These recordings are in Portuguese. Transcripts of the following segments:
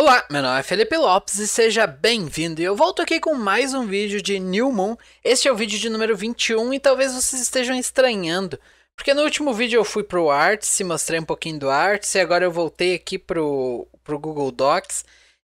Olá, meu nome é Felipe Lopes e seja bem-vindo. E eu volto aqui com mais um vídeo de New Moon. Este é o vídeo de número 21 e talvez vocês estejam estranhando, porque no último vídeo eu fui pro Arts e mostrei um pouquinho do Arts e agora eu voltei aqui pro, pro Google Docs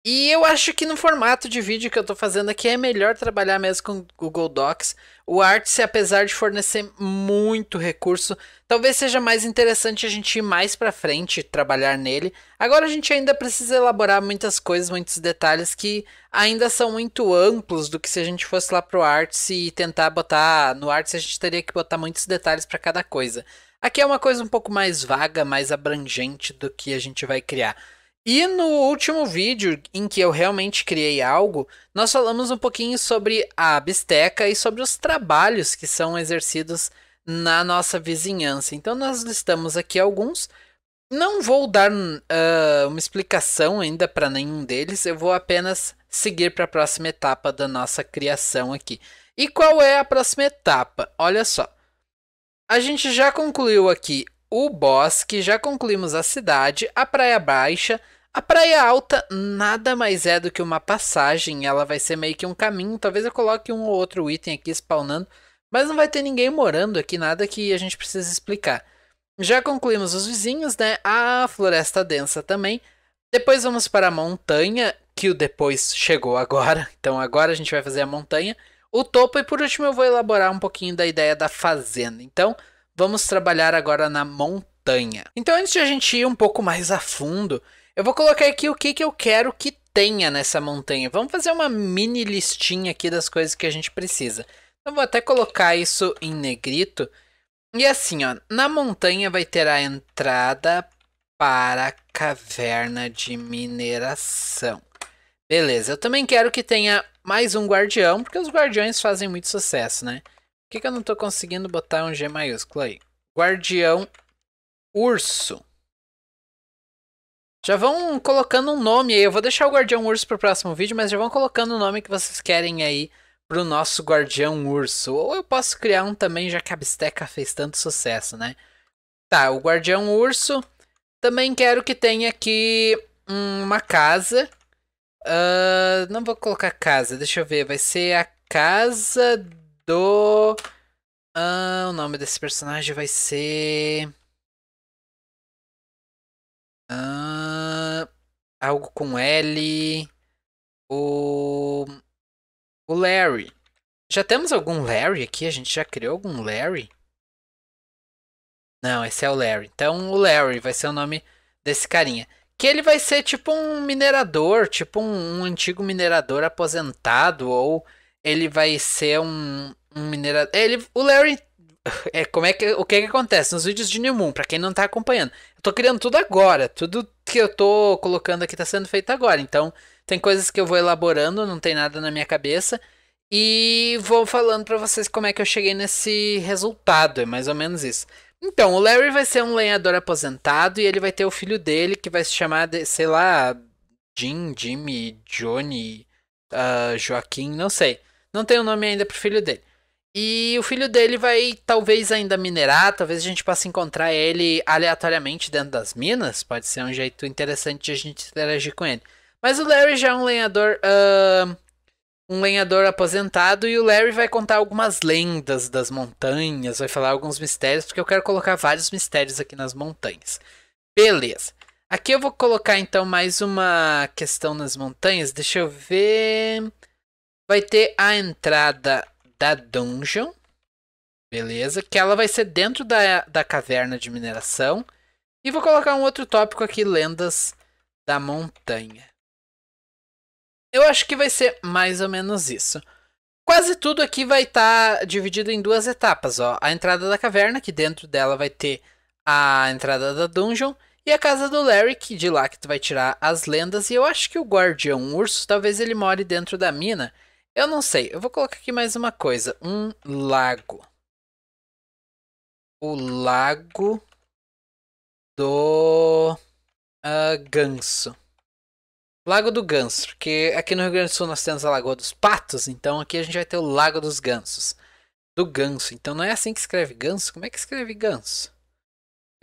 e eu acho que no formato de vídeo que eu estou fazendo aqui é melhor trabalhar mesmo com Google Docs. O Arts, apesar de fornecer muito recurso, talvez seja mais interessante a gente ir mais para frente trabalhar nele. Agora a gente ainda precisa elaborar muitas coisas, muitos detalhes que ainda são muito amplos do que se a gente fosse lá pro Arts e tentar botar no Arts a gente teria que botar muitos detalhes para cada coisa. Aqui é uma coisa um pouco mais vaga, mais abrangente do que a gente vai criar. E no último vídeo, em que eu realmente criei algo, nós falamos um pouquinho sobre a bisteca e sobre os trabalhos que são exercidos na nossa vizinhança. Então, nós listamos aqui alguns. Não vou dar uh, uma explicação ainda para nenhum deles, eu vou apenas seguir para a próxima etapa da nossa criação aqui. E qual é a próxima etapa? Olha só. A gente já concluiu aqui o bosque, já concluímos a cidade, a Praia Baixa, a Praia Alta nada mais é do que uma passagem, ela vai ser meio que um caminho. Talvez eu coloque um ou outro item aqui spawnando, mas não vai ter ninguém morando aqui, nada que a gente precise explicar. Já concluímos os vizinhos, né? A floresta densa também. Depois vamos para a montanha, que o depois chegou agora. Então agora a gente vai fazer a montanha, o topo e por último eu vou elaborar um pouquinho da ideia da fazenda. Então vamos trabalhar agora na montanha montanha. Então, antes de a gente ir um pouco mais a fundo, eu vou colocar aqui o que, que eu quero que tenha nessa montanha. Vamos fazer uma mini listinha aqui das coisas que a gente precisa. Então, vou até colocar isso em negrito. E assim, ó, na montanha vai ter a entrada para a caverna de mineração. Beleza, eu também quero que tenha mais um guardião, porque os guardiões fazem muito sucesso, né? Por que, que eu não estou conseguindo botar um G maiúsculo aí? Guardião Urso. Já vão colocando um nome aí. Eu vou deixar o Guardião Urso pro próximo vídeo, mas já vão colocando o nome que vocês querem aí pro nosso Guardião Urso. Ou eu posso criar um também, já que a Bisteca fez tanto sucesso, né? Tá, o Guardião Urso. Também quero que tenha aqui uma casa. Uh, não vou colocar casa, deixa eu ver. Vai ser a casa do. Uh, o nome desse personagem vai ser. Uh, algo com L. O. O Larry. Já temos algum Larry aqui? A gente já criou algum Larry? Não, esse é o Larry. Então o Larry vai ser o nome desse carinha. Que ele vai ser tipo um minerador, tipo um, um antigo minerador aposentado, ou ele vai ser um, um minerador. Ele, o Larry é como é que o que, é que acontece nos vídeos de New pra para quem não tá acompanhando. Eu tô criando tudo agora, tudo que eu tô colocando aqui tá sendo feito agora. Então, tem coisas que eu vou elaborando, não tem nada na minha cabeça e vou falando para vocês como é que eu cheguei nesse resultado, é mais ou menos isso. Então, o Larry vai ser um lenhador aposentado e ele vai ter o filho dele que vai se chamar, de, sei lá, Jim, Jimmy, Johnny, uh, Joaquim, não sei. Não tem o um nome ainda pro filho dele. E o filho dele vai talvez ainda minerar, talvez a gente possa encontrar ele aleatoriamente dentro das minas. Pode ser um jeito interessante de a gente interagir com ele. Mas o Larry já é um lenhador. Uh, um lenhador aposentado. E o Larry vai contar algumas lendas das montanhas. Vai falar alguns mistérios. Porque eu quero colocar vários mistérios aqui nas montanhas. Beleza. Aqui eu vou colocar então mais uma questão nas montanhas. Deixa eu ver. Vai ter a entrada da dungeon, beleza? Que ela vai ser dentro da, da caverna de mineração. E vou colocar um outro tópico aqui, lendas da montanha. Eu acho que vai ser mais ou menos isso. Quase tudo aqui vai estar tá dividido em duas etapas, ó. A entrada da caverna, que dentro dela vai ter a entrada da dungeon, e a casa do Larry, que de lá que tu vai tirar as lendas, e eu acho que o guardião urso, talvez ele more dentro da mina, eu não sei. Eu vou colocar aqui mais uma coisa. Um lago. O lago do uh, ganso. Lago do Ganso, porque aqui no Rio Grande do Sul nós temos a Lagoa dos Patos, então aqui a gente vai ter o Lago dos Gansos. Do Ganso, então não é assim que escreve ganso? Como é que escreve ganso?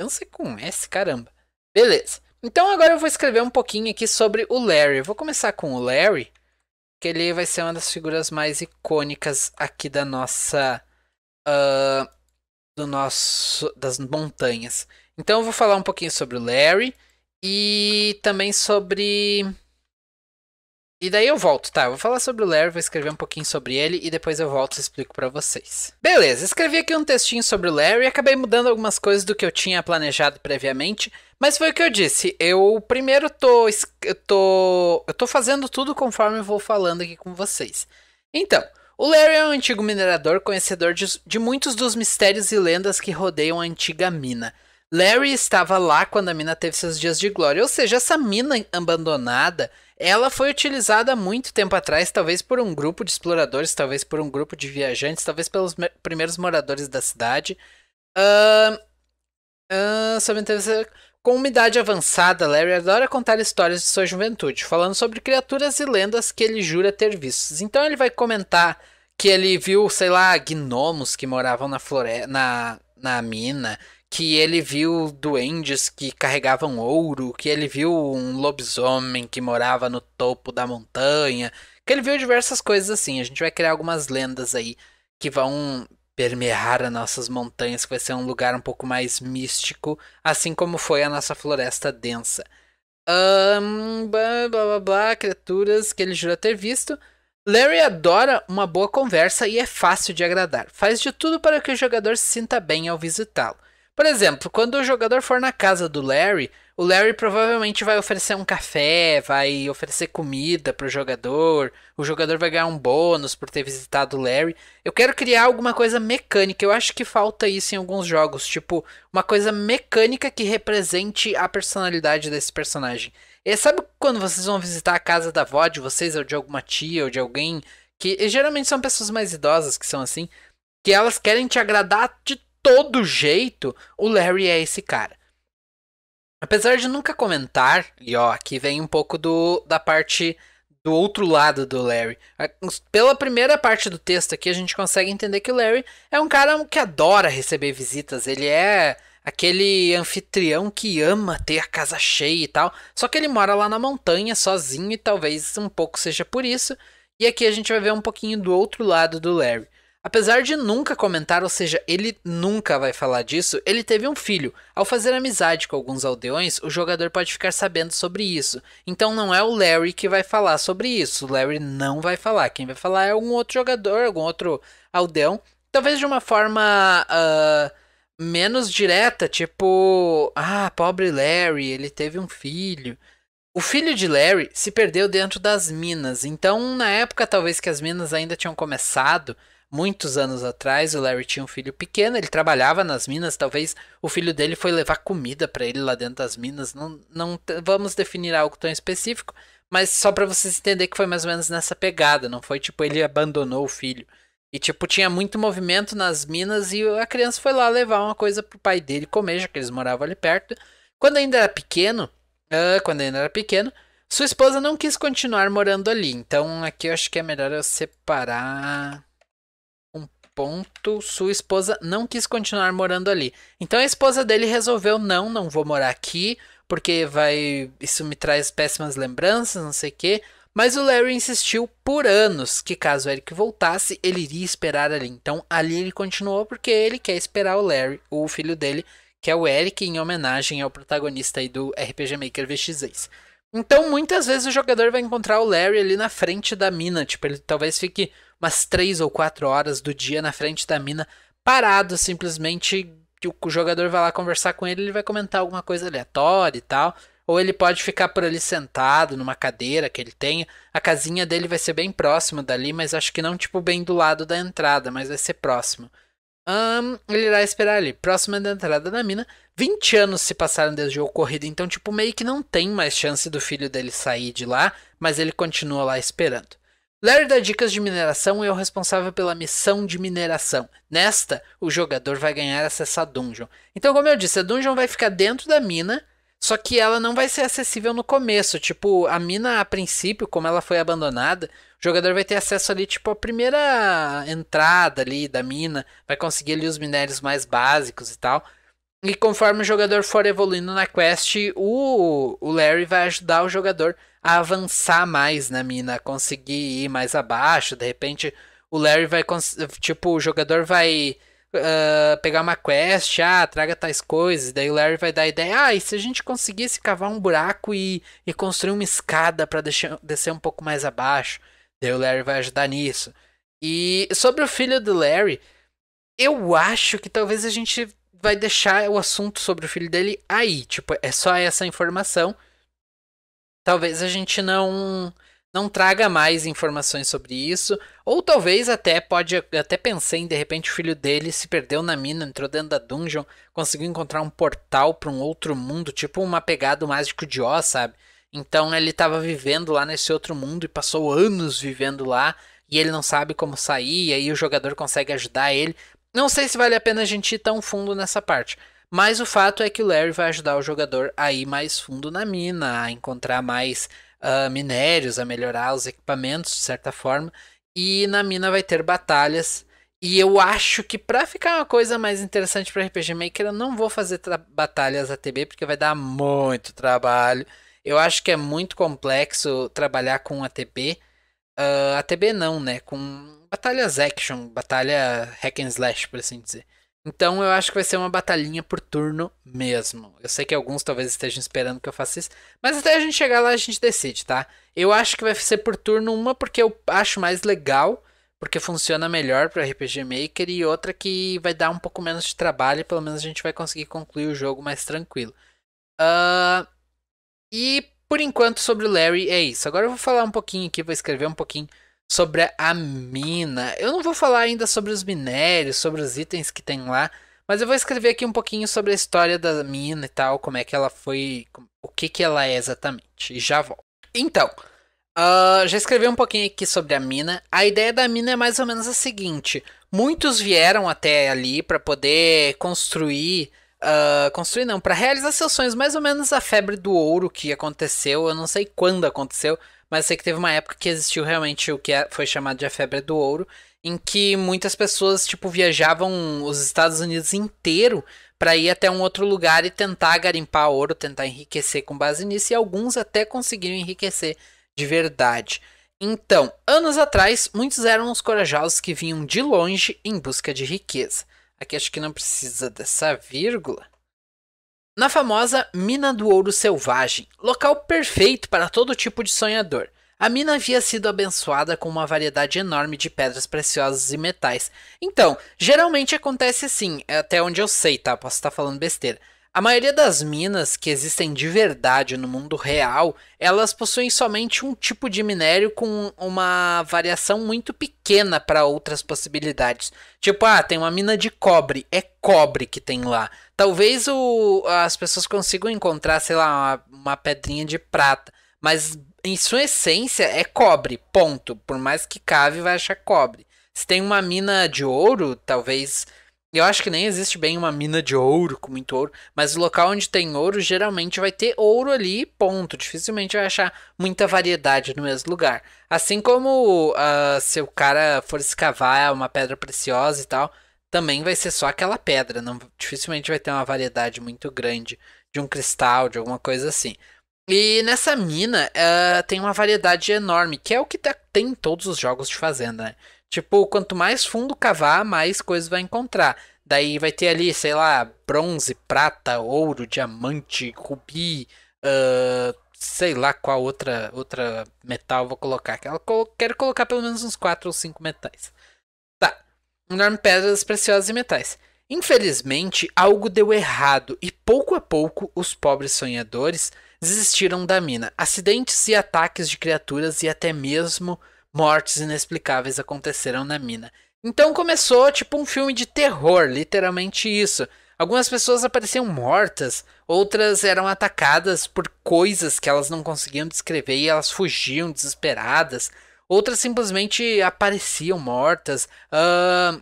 Ganso é com S, caramba. Beleza. Então agora eu vou escrever um pouquinho aqui sobre o Larry. Eu vou começar com o Larry, que ele vai ser uma das figuras mais icônicas aqui da nossa. Uh, do nosso. das montanhas. Então eu vou falar um pouquinho sobre o Larry e também sobre e daí eu volto, tá? Eu vou falar sobre o Larry, vou escrever um pouquinho sobre ele e depois eu volto e explico para vocês. Beleza, escrevi aqui um textinho sobre o Larry e acabei mudando algumas coisas do que eu tinha planejado previamente, mas foi o que eu disse. Eu primeiro tô eu tô eu tô fazendo tudo conforme eu vou falando aqui com vocês. Então, o Larry é um antigo minerador conhecedor de, de muitos dos mistérios e lendas que rodeiam a antiga mina. Larry estava lá quando a mina teve seus dias de glória, ou seja, essa mina abandonada ela foi utilizada há muito tempo atrás, talvez por um grupo de exploradores, talvez por um grupo de viajantes, talvez pelos primeiros moradores da cidade. Uh, uh, com uma idade avançada, Larry adora contar histórias de sua juventude, falando sobre criaturas e lendas que ele jura ter visto. Então ele vai comentar que ele viu, sei lá, gnomos que moravam na na, na mina, que ele viu duendes que carregavam ouro, que ele viu um lobisomem que morava no topo da montanha, que ele viu diversas coisas assim. A gente vai criar algumas lendas aí que vão permear as nossas montanhas, que vai ser um lugar um pouco mais místico, assim como foi a nossa floresta densa. Um, blá, blá blá blá, criaturas que ele jura ter visto. Larry adora uma boa conversa e é fácil de agradar. Faz de tudo para que o jogador se sinta bem ao visitá-lo. Por exemplo, quando o jogador for na casa do Larry, o Larry provavelmente vai oferecer um café, vai oferecer comida para o jogador, o jogador vai ganhar um bônus por ter visitado o Larry. Eu quero criar alguma coisa mecânica, eu acho que falta isso em alguns jogos, tipo, uma coisa mecânica que represente a personalidade desse personagem. E sabe quando vocês vão visitar a casa da avó de vocês, ou de alguma tia, ou de alguém, que geralmente são pessoas mais idosas que são assim, que elas querem te agradar de todo jeito, o Larry é esse cara. Apesar de nunca comentar, e ó, aqui vem um pouco do, da parte do outro lado do Larry. Ah, pela primeira parte do texto aqui, a gente consegue entender que o Larry é um cara que adora receber visitas. Ele é aquele anfitrião que ama ter a casa cheia e tal. Só que ele mora lá na montanha sozinho e talvez um pouco seja por isso. E aqui a gente vai ver um pouquinho do outro lado do Larry. Apesar de nunca comentar, ou seja, ele nunca vai falar disso, ele teve um filho. Ao fazer amizade com alguns aldeões, o jogador pode ficar sabendo sobre isso. Então não é o Larry que vai falar sobre isso. O Larry não vai falar. Quem vai falar é algum outro jogador, algum outro aldeão. Talvez de uma forma. Uh menos direta, tipo, ah, pobre Larry, ele teve um filho. O filho de Larry se perdeu dentro das minas, então na época talvez que as minas ainda tinham começado, muitos anos atrás, o Larry tinha um filho pequeno, ele trabalhava nas minas, talvez o filho dele foi levar comida para ele lá dentro das minas, não, não vamos definir algo tão específico, mas só para vocês entenderem que foi mais ou menos nessa pegada, não foi tipo ele abandonou o filho. E tipo, tinha muito movimento nas minas e a criança foi lá levar uma coisa pro pai dele comer, já que eles moravam ali perto. Quando ainda era pequeno, uh, quando ainda era pequeno, sua esposa não quis continuar morando ali. Então aqui eu acho que é melhor eu separar ponto, sua esposa não quis continuar morando ali. Então a esposa dele resolveu: não, não vou morar aqui, porque vai. Isso me traz péssimas lembranças, não sei o quê. Mas o Larry insistiu por anos que caso Eric voltasse, ele iria esperar ali. Então ali ele continuou porque ele quer esperar o Larry, o filho dele, que é o Eric, em homenagem ao protagonista aí do RPG Maker VX6. Então, muitas vezes o jogador vai encontrar o Larry ali na frente da mina. Tipo, ele talvez fique umas 3 ou 4 horas do dia na frente da mina, parado, simplesmente. Que o jogador vai lá conversar com ele, ele vai comentar alguma coisa aleatória e tal. Ou ele pode ficar por ali sentado, numa cadeira que ele tenha. A casinha dele vai ser bem próxima dali, mas acho que não, tipo, bem do lado da entrada, mas vai ser próximo. Um, ele irá esperar ali, próxima da entrada da mina. 20 anos se passaram desde o ocorrido, então, tipo, meio que não tem mais chance do filho dele sair de lá, mas ele continua lá esperando. Larry dá dicas de mineração e é o responsável pela missão de mineração. Nesta, o jogador vai ganhar acesso à dungeon. Então, como eu disse, a dungeon vai ficar dentro da mina, só que ela não vai ser acessível no começo. Tipo, a mina, a princípio, como ela foi abandonada, o jogador vai ter acesso ali, tipo, a primeira entrada ali da mina, vai conseguir ali os minérios mais básicos e tal. E conforme o jogador for evoluindo na quest, o, o Larry vai ajudar o jogador a avançar mais na mina, conseguir ir mais abaixo. De repente, o Larry vai. Tipo, o jogador vai uh, pegar uma quest, ah, traga tais coisas. Daí o Larry vai dar a ideia: ah, e se a gente conseguisse cavar um buraco e, e construir uma escada para descer um pouco mais abaixo? Daí o Larry vai ajudar nisso. E sobre o filho do Larry, eu acho que talvez a gente vai deixar o assunto sobre o filho dele aí. Tipo, é só essa informação. Talvez a gente não não traga mais informações sobre isso, ou talvez até pode até pensei em de repente o filho dele se perdeu na mina, entrou dentro da dungeon, conseguiu encontrar um portal para um outro mundo, tipo uma pegada mágico de Oz, sabe? Então ele estava vivendo lá nesse outro mundo e passou anos vivendo lá e ele não sabe como sair, e aí o jogador consegue ajudar ele. Não sei se vale a pena a gente ir tão fundo nessa parte. Mas o fato é que o Larry vai ajudar o jogador a ir mais fundo na mina, a encontrar mais uh, minérios, a melhorar os equipamentos de certa forma. E na mina vai ter batalhas. E eu acho que para ficar uma coisa mais interessante para RPG Maker, eu não vou fazer batalhas ATB, porque vai dar muito trabalho. Eu acho que é muito complexo trabalhar com ATB. Uh, ah, ATB não, né? Com batalhas action, batalha hack and slash, por assim dizer. Então eu acho que vai ser uma batalhinha por turno mesmo. Eu sei que alguns talvez estejam esperando que eu faça isso, mas até a gente chegar lá a gente decide, tá? Eu acho que vai ser por turno uma porque eu acho mais legal, porque funciona melhor para RPG Maker e outra que vai dar um pouco menos de trabalho, e pelo menos a gente vai conseguir concluir o jogo mais tranquilo. Uh, e por enquanto sobre o Larry é isso. Agora eu vou falar um pouquinho aqui, vou escrever um pouquinho sobre a mina. Eu não vou falar ainda sobre os minérios, sobre os itens que tem lá, mas eu vou escrever aqui um pouquinho sobre a história da mina e tal, como é que ela foi, o que que ela é exatamente. E já volto. Então, uh, já escrevi um pouquinho aqui sobre a mina. A ideia da mina é mais ou menos a seguinte: muitos vieram até ali para poder construir Uh, construir não, para realizar seus sonhos, mais ou menos a febre do ouro que aconteceu, eu não sei quando aconteceu, mas sei que teve uma época que existiu realmente o que é, foi chamado de a febre do ouro, em que muitas pessoas, tipo, viajavam os Estados Unidos inteiro para ir até um outro lugar e tentar garimpar ouro, tentar enriquecer com base nisso, e alguns até conseguiram enriquecer de verdade. Então, anos atrás, muitos eram os corajosos que vinham de longe em busca de riqueza. Aqui acho que não precisa dessa vírgula. Na famosa Mina do Ouro Selvagem, local perfeito para todo tipo de sonhador. A mina havia sido abençoada com uma variedade enorme de pedras preciosas e metais. Então, geralmente acontece assim, é até onde eu sei, tá? Posso estar falando besteira. A maioria das minas que existem de verdade no mundo real, elas possuem somente um tipo de minério com uma variação muito pequena para outras possibilidades. Tipo, ah, tem uma mina de cobre, é cobre que tem lá. Talvez o, as pessoas consigam encontrar, sei lá, uma, uma pedrinha de prata, mas em sua essência é cobre, ponto. Por mais que cave, vai achar cobre. Se tem uma mina de ouro, talvez eu acho que nem existe bem uma mina de ouro com muito ouro, mas o local onde tem ouro geralmente vai ter ouro ali, ponto. Dificilmente vai achar muita variedade no mesmo lugar. Assim como uh, se o cara for escavar uma pedra preciosa e tal, também vai ser só aquela pedra. Não, dificilmente vai ter uma variedade muito grande de um cristal, de alguma coisa assim. E nessa mina uh, tem uma variedade enorme, que é o que tá, tem em todos os jogos de fazenda, né? Tipo, quanto mais fundo cavar, mais coisas vai encontrar. Daí vai ter ali, sei lá, bronze, prata, ouro, diamante, rubi, uh, sei lá qual outra, outra metal vou colocar. Quero colocar pelo menos uns 4 ou 5 metais. Tá. Enorme pedras preciosas e metais. Infelizmente, algo deu errado e pouco a pouco os pobres sonhadores desistiram da mina. Acidentes e ataques de criaturas e até mesmo mortes inexplicáveis aconteceram na mina. Então começou tipo um filme de terror, literalmente isso. Algumas pessoas apareciam mortas, outras eram atacadas por coisas que elas não conseguiam descrever e elas fugiam desesperadas, outras simplesmente apareciam mortas, uh,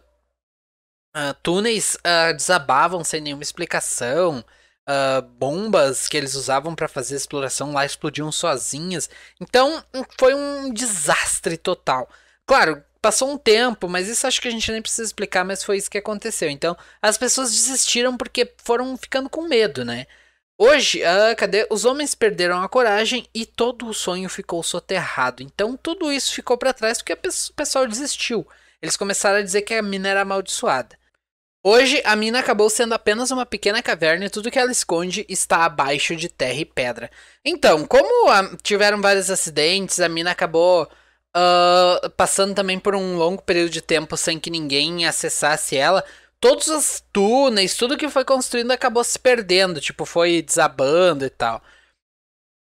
uh, túneis uh, desabavam sem nenhuma explicação uh, bombas que eles usavam para fazer exploração lá explodiam sozinhas. Então foi um desastre total. Claro, passou um tempo, mas isso acho que a gente nem precisa explicar, mas foi isso que aconteceu. Então as pessoas desistiram porque foram ficando com medo, né? Hoje, uh, cadê? Os homens perderam a coragem e todo o sonho ficou soterrado. Então tudo isso ficou para trás porque o pessoal desistiu. Eles começaram a dizer que a mina era amaldiçoada. Hoje, a mina acabou sendo apenas uma pequena caverna e tudo que ela esconde está abaixo de terra e pedra. Então, como a, tiveram vários acidentes, a mina acabou uh, passando também por um longo período de tempo sem que ninguém acessasse ela. Todos os túneis, tudo que foi construindo acabou se perdendo, tipo, foi desabando e tal.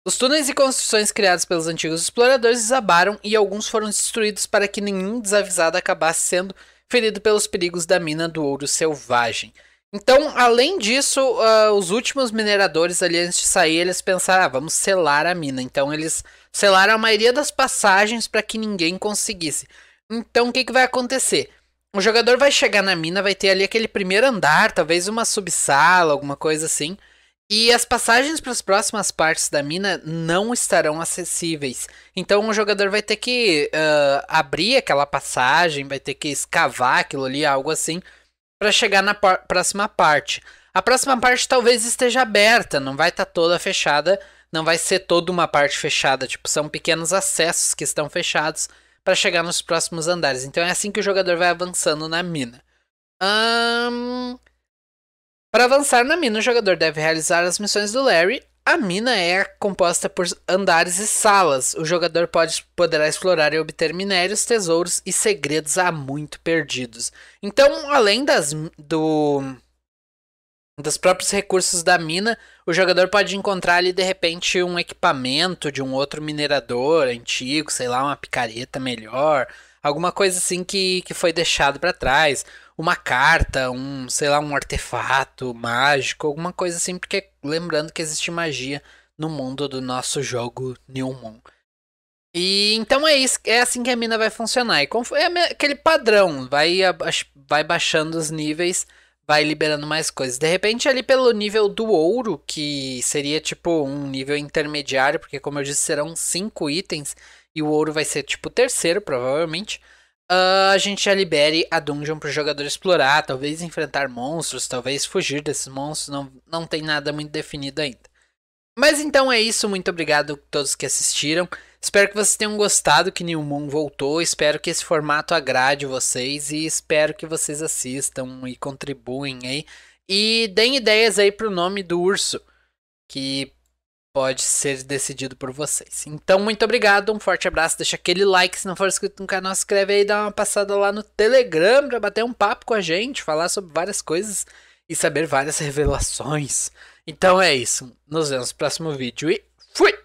Os túneis e construções criados pelos antigos exploradores desabaram e alguns foram destruídos para que nenhum desavisado acabasse sendo ferido pelos perigos da mina do ouro selvagem. Então, além disso, uh, os últimos mineradores ali antes de sair, eles pensaram, ah, vamos selar a mina. Então, eles selaram a maioria das passagens para que ninguém conseguisse. Então, o que, que vai acontecer? O jogador vai chegar na mina, vai ter ali aquele primeiro andar, talvez uma subsala, alguma coisa assim. E as passagens para as próximas partes da mina não estarão acessíveis. Então o jogador vai ter que uh, abrir aquela passagem, vai ter que escavar aquilo ali, algo assim, para chegar na par próxima parte. A próxima parte talvez esteja aberta, não vai estar tá toda fechada, não vai ser toda uma parte fechada. Tipo, são pequenos acessos que estão fechados para chegar nos próximos andares. Então é assim que o jogador vai avançando na mina. Hum... Para avançar na mina, o jogador deve realizar as missões do Larry. A mina é composta por andares e salas. O jogador pode, poderá explorar e obter minérios, tesouros e segredos há muito perdidos. Então, além das, do, dos próprios recursos da mina, o jogador pode encontrar ali de repente um equipamento de um outro minerador antigo, sei lá, uma picareta melhor, alguma coisa assim que, que foi deixado para trás uma carta, um, sei lá, um artefato mágico, alguma coisa assim, porque lembrando que existe magia no mundo do nosso jogo New Moon. E então é isso, é assim que a mina vai funcionar. é aquele padrão, vai, vai baixando os níveis, vai liberando mais coisas. De repente, ali pelo nível do ouro, que seria tipo um nível intermediário, porque como eu disse, serão cinco itens, e o ouro vai ser tipo o terceiro, provavelmente. Ah, a gente já libere a dungeon para jogador explorar, talvez enfrentar monstros, talvez fugir desses monstros, não, não tem nada muito definido ainda. Mas então é isso, muito obrigado a todos que assistiram. Espero que vocês tenham gostado que New Moon voltou, espero que esse formato agrade vocês e espero que vocês assistam e contribuem aí. E deem ideias aí pro nome do urso, que pode ser decidido por vocês. Então, muito obrigado, um forte abraço, deixa aquele like, se não for inscrito no canal, se inscreve aí, dá uma passada lá no Telegram para bater um papo com a gente, falar sobre várias coisas e saber várias revelações. Então é isso, nos vemos no próximo vídeo e fui!